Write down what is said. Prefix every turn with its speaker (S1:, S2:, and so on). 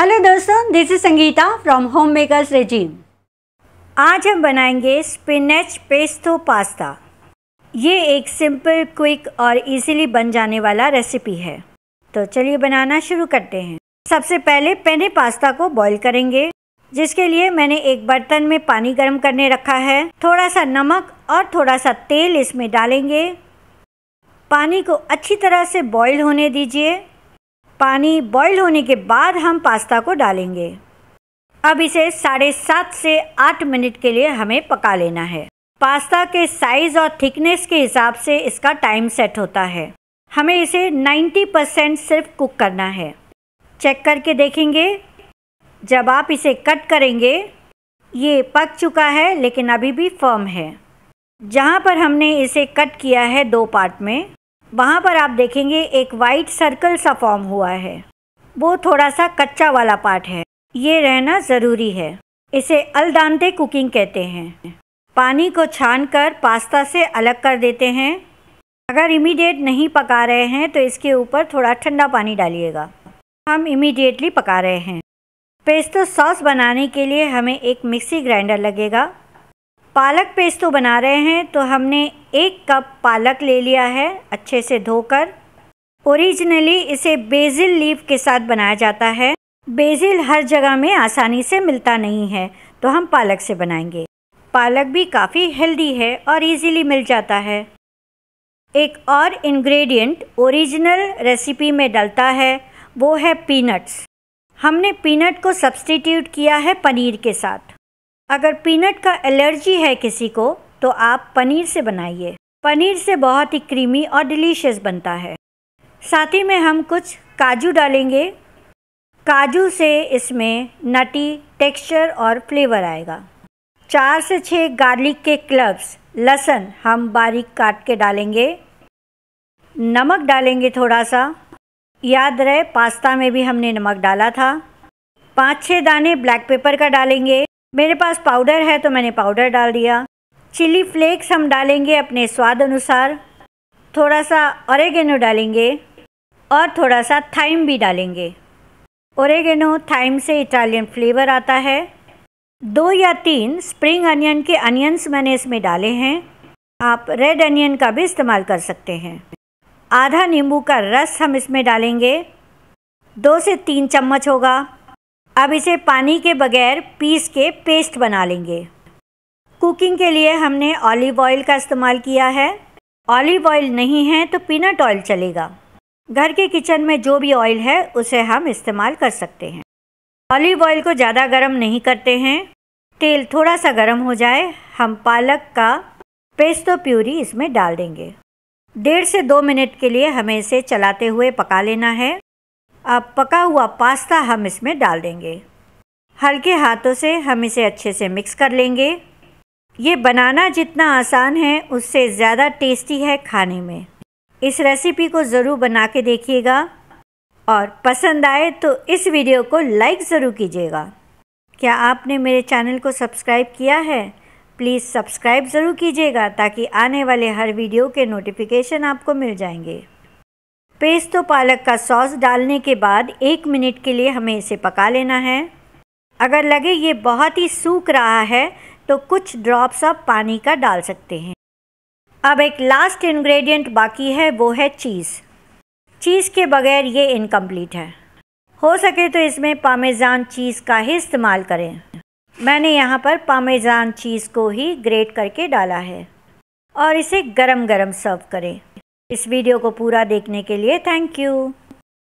S1: hello दोस्तों this is Sangeeta from home makers regime आज हम बनाएंगे स्पिनच पेस्तो पास्ता ये एक सिंपल क्विक और इजीली बन जाने वाला रेसिपी है तो चलिए बनाना शुरू करते हैं सबसे पहले पेने पास्ता को बॉईल करेंगे जिसके लिए मैंने एक बर्तन में पानी गर्म करने रखा है थोड़ा सा नमक और थोड़ा सा तेल इसमें डालेंगे पानी को अच्छी तरह से बॉईल होने दीजिए पानी बॉईल होने के बाद हम पास्ता को डालेंगे अब इसे साढ़े सात से आठ मिनट के लिए हमें पका लेना है पास्ता के साइज़ और थिकनेस के हिसाब से इसका टाइम सेट होता है हमें इसे 90 परसेंट सिर्फ कुक करना है चेक करके देखेंगे जब आप इसे कट करेंगे ये पक चुका है लेकिन अभी भी फर्म है जहाँ पर हमने इसे कट किया है दो पार्ट में वहाँ पर आप देखेंगे एक वाइट सर्कल सा फॉर्म हुआ है वो थोड़ा सा कच्चा वाला पार्ट है ये रहना ज़रूरी है इसे अलदानते कुकिंग कहते हैं पानी को छान कर पास्ता से अलग कर देते हैं अगर इमीडिएट नहीं पका रहे हैं तो इसके ऊपर थोड़ा ठंडा पानी डालिएगा हम इमीडिएटली पका रहे हैं पेस्टो सॉस बनाने के लिए हमें एक मिक्सी ग्राइंडर लगेगा पालक पेस्ट तो बना रहे हैं तो हमने एक कप पालक ले लिया है अच्छे से धोकर ओरिजिनली इसे बेजिल लीफ के साथ बनाया जाता है बेजिल हर जगह में आसानी से मिलता नहीं है तो हम पालक से बनाएंगे पालक भी काफ़ी हेल्दी है और इजीली मिल जाता है एक और इंग्रेडिएंट ओरिजिनल रेसिपी में डलता है वो है पीनट्स हमने पीनट को सब्सटीट्यूट किया है पनीर के साथ अगर पीनट का एलर्जी है किसी को तो आप पनीर से बनाइए पनीर से बहुत ही क्रीमी और डिलीशियस बनता है साथ ही में हम कुछ काजू डालेंगे काजू से इसमें नटी टेक्सचर और फ्लेवर आएगा चार से छः गार्लिक के क्लब्स लहसन हम बारीक काट के डालेंगे नमक डालेंगे थोड़ा सा याद रहे पास्ता में भी हमने नमक डाला था पाँच छः दाने ब्लैक पेपर का डालेंगे मेरे पास पाउडर है तो मैंने पाउडर डाल दिया चिली फ्लेक्स हम डालेंगे अपने स्वाद अनुसार थोड़ा सा ऑरेगेनो डालेंगे और थोड़ा सा थाइम भी डालेंगे औरगेनो थाइम से इटालियन फ्लेवर आता है दो या तीन स्प्रिंग अनियन के अनियंस मैंने इसमें डाले हैं आप रेड अनियन का भी इस्तेमाल कर सकते हैं आधा नींबू का रस हम इसमें डालेंगे दो से तीन चम्मच होगा अब इसे पानी के बगैर पीस के पेस्ट बना लेंगे कुकिंग के लिए हमने ऑलिव ऑयल का इस्तेमाल किया है ऑलिव ऑयल नहीं है तो पीनट ऑयल चलेगा घर के किचन में जो भी ऑयल है उसे हम इस्तेमाल कर सकते हैं ऑलिव ऑयल को ज़्यादा गर्म नहीं करते हैं तेल थोड़ा सा गर्म हो जाए हम पालक का पेस्टो प्यूरी इसमें डाल देंगे डेढ़ से दो मिनट के लिए हमें इसे चलाते हुए पका लेना है अब पका हुआ पास्ता हम इसमें डाल देंगे हल्के हाथों से हम इसे अच्छे से मिक्स कर लेंगे ये बनाना जितना आसान है उससे ज़्यादा टेस्टी है खाने में इस रेसिपी को ज़रूर बना के देखिएगा और पसंद आए तो इस वीडियो को लाइक ज़रूर कीजिएगा क्या आपने मेरे चैनल को सब्सक्राइब किया है प्लीज़ सब्सक्राइब ज़रूर कीजिएगा ताकि आने वाले हर वीडियो के नोटिफिकेशन आपको मिल जाएंगे पेस्तो पालक का सॉस डालने के बाद एक मिनट के लिए हमें इसे पका लेना है अगर लगे ये बहुत ही सूख रहा है तो कुछ ड्रॉप्स आप पानी का डाल सकते हैं अब एक लास्ट इंग्रेडिएंट बाकी है वो है चीज़ चीज़ के बगैर ये इनकम्प्लीट है हो सके तो इसमें पामेज़ान चीज़ का ही इस्तेमाल करें मैंने यहाँ पर पामेज़ान चीज़ को ही ग्रेट करके डाला है और इसे गरम गरम सर्व करें इस वीडियो को पूरा देखने के लिए थैंक यू